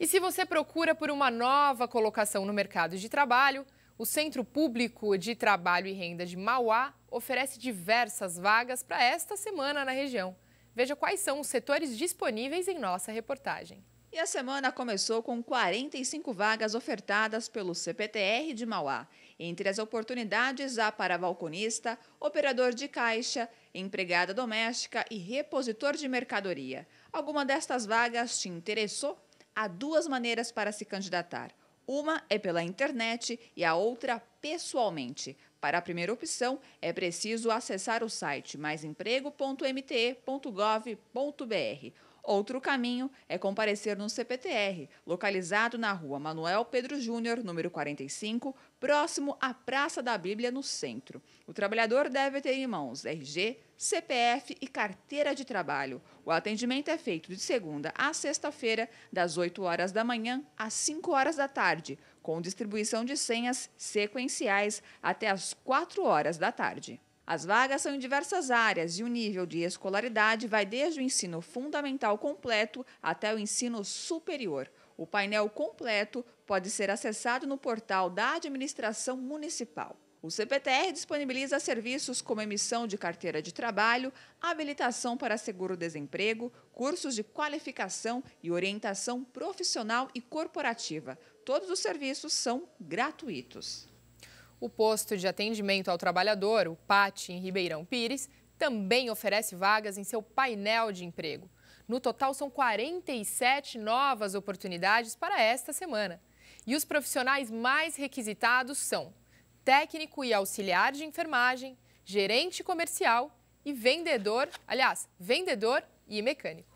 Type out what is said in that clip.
E se você procura por uma nova colocação no mercado de trabalho, o Centro Público de Trabalho e Renda de Mauá oferece diversas vagas para esta semana na região. Veja quais são os setores disponíveis em nossa reportagem. E a semana começou com 45 vagas ofertadas pelo CPTR de Mauá. Entre as oportunidades há para balconista, operador de caixa, empregada doméstica e repositor de mercadoria. Alguma destas vagas te interessou? há duas maneiras para se candidatar. Uma é pela internet e a outra pessoalmente. Para a primeira opção, é preciso acessar o site maisemprego.mte.gov.br Outro caminho é comparecer no CPTR, localizado na rua Manuel Pedro Júnior, número 45, próximo à Praça da Bíblia, no centro. O trabalhador deve ter em mãos RG, CPF e carteira de trabalho. O atendimento é feito de segunda a sexta-feira, das 8 horas da manhã às 5 horas da tarde, com distribuição de senhas sequenciais até às 4 horas da tarde. As vagas são em diversas áreas e o nível de escolaridade vai desde o ensino fundamental completo até o ensino superior. O painel completo pode ser acessado no portal da Administração Municipal. O CPTR disponibiliza serviços como emissão de carteira de trabalho, habilitação para seguro-desemprego, cursos de qualificação e orientação profissional e corporativa. Todos os serviços são gratuitos. O posto de atendimento ao trabalhador, o PAT, em Ribeirão Pires, também oferece vagas em seu painel de emprego. No total, são 47 novas oportunidades para esta semana. E os profissionais mais requisitados são técnico e auxiliar de enfermagem, gerente comercial e vendedor, aliás, vendedor e mecânico.